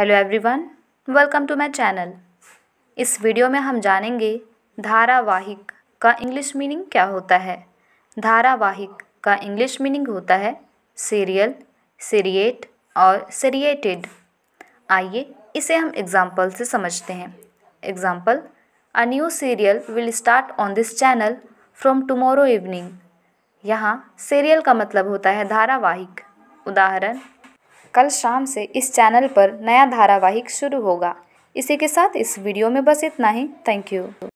hello everyone welcome to my channel इस video में हम जानेंगे धारावाहिक का इंग्लिश मीनिंग क्या होता है धारावाहिक का इंग्लिश मीनिंग होता है सीरियल सीरिएट और सीरिएटेड आइए इसे हम एग्जाम्पल से समझते हैं example a new serial will start on this channel from tomorrow evening यहाँ सीरियल का मतलब होता है धारावाहिक उदाहरण कल शाम से इस चैनल पर नया धारावाहिक शुरू होगा इसी के साथ इस वीडियो में बस इतना ही थैंक यू